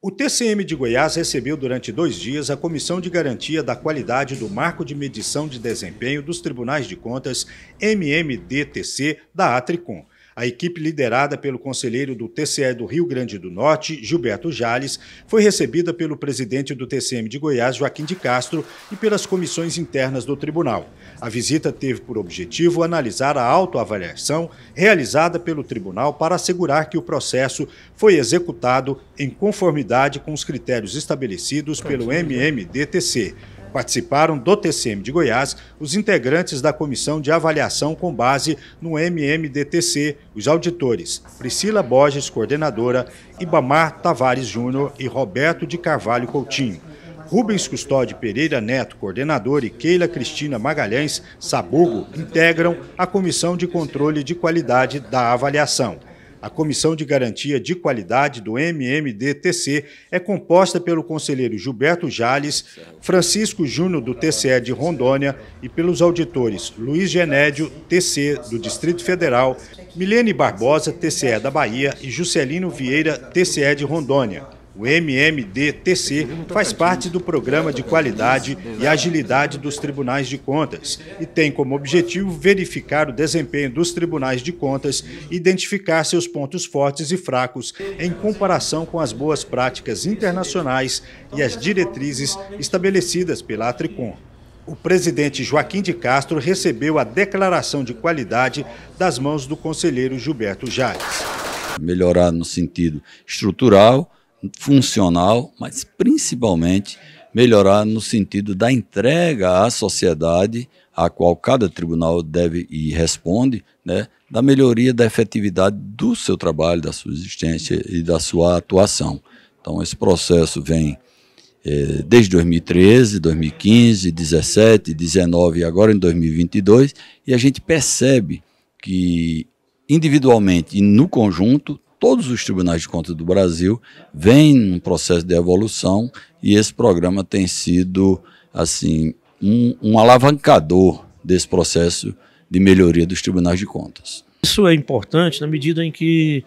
O TCM de Goiás recebeu durante dois dias a Comissão de Garantia da Qualidade do Marco de Medição de Desempenho dos Tribunais de Contas, MMDTC, da Atricom. A equipe liderada pelo conselheiro do TCE do Rio Grande do Norte, Gilberto Jales, foi recebida pelo presidente do TCM de Goiás, Joaquim de Castro, e pelas comissões internas do tribunal. A visita teve por objetivo analisar a autoavaliação realizada pelo tribunal para assegurar que o processo foi executado em conformidade com os critérios estabelecidos pelo MMDTC, Participaram do TCM de Goiás os integrantes da comissão de avaliação com base no MMDTC, os auditores Priscila Borges, coordenadora, Ibamar Tavares Júnior e Roberto de Carvalho Coutinho. Rubens Custódio Pereira Neto, coordenador, e Keila Cristina Magalhães Sabugo integram a Comissão de Controle de Qualidade da Avaliação. A Comissão de Garantia de Qualidade do MMDTC é composta pelo conselheiro Gilberto Jales, Francisco Júnior do TCE de Rondônia e pelos auditores Luiz Genédio, TC do Distrito Federal, Milene Barbosa, TCE da Bahia e Juscelino Vieira, TCE de Rondônia. O MMDTC faz parte do Programa de Qualidade e Agilidade dos Tribunais de Contas e tem como objetivo verificar o desempenho dos tribunais de contas e identificar seus pontos fortes e fracos em comparação com as boas práticas internacionais e as diretrizes estabelecidas pela Atricom. O presidente Joaquim de Castro recebeu a declaração de qualidade das mãos do conselheiro Gilberto Jales. Melhorar no sentido estrutural, funcional, mas principalmente melhorar no sentido da entrega à sociedade, a qual cada tribunal deve e responde, né, da melhoria da efetividade do seu trabalho, da sua existência e da sua atuação. Então, esse processo vem eh, desde 2013, 2015, 17, 19 e agora em 2022, e a gente percebe que individualmente e no conjunto todos os tribunais de contas do Brasil vêm um processo de evolução e esse programa tem sido assim um, um alavancador desse processo de melhoria dos tribunais de contas. Isso é importante na medida em que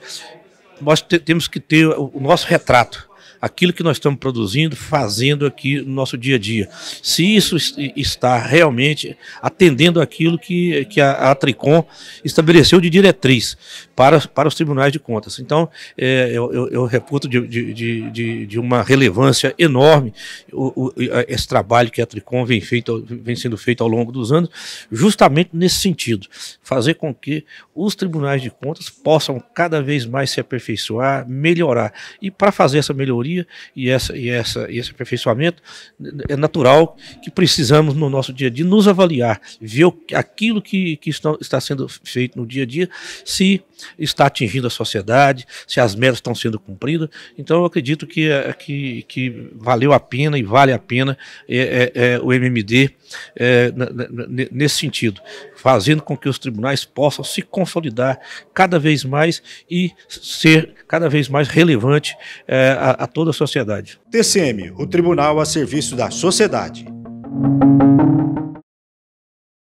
nós temos que ter o nosso retrato aquilo que nós estamos produzindo, fazendo aqui no nosso dia a dia. Se isso está realmente atendendo aquilo que, que a, a Tricom estabeleceu de diretriz para, para os tribunais de contas. Então, é, eu, eu, reputo de, de, de, de, uma relevância enorme o, o, esse trabalho que a Tricom vem, feito, vem sendo feito ao longo dos anos, justamente nesse sentido, fazer com que os tribunais de contas possam cada vez mais se aperfeiçoar, melhorar. E para fazer essa melhoria, e, essa, e essa, esse aperfeiçoamento é natural que precisamos no nosso dia a dia nos avaliar, ver aquilo que, que está, sendo feito no dia a dia, se está atingindo a sociedade, se as metas estão sendo cumpridas. Então, eu acredito que, eh, que, que valeu a pena e vale a pena é, é, é, o MMD eh, nesse sentido, fazendo com que os tribunais possam se consolidar cada vez mais e ser cada vez mais relevante eh, a, a toda a sociedade. TCM, o tribunal a serviço da sociedade.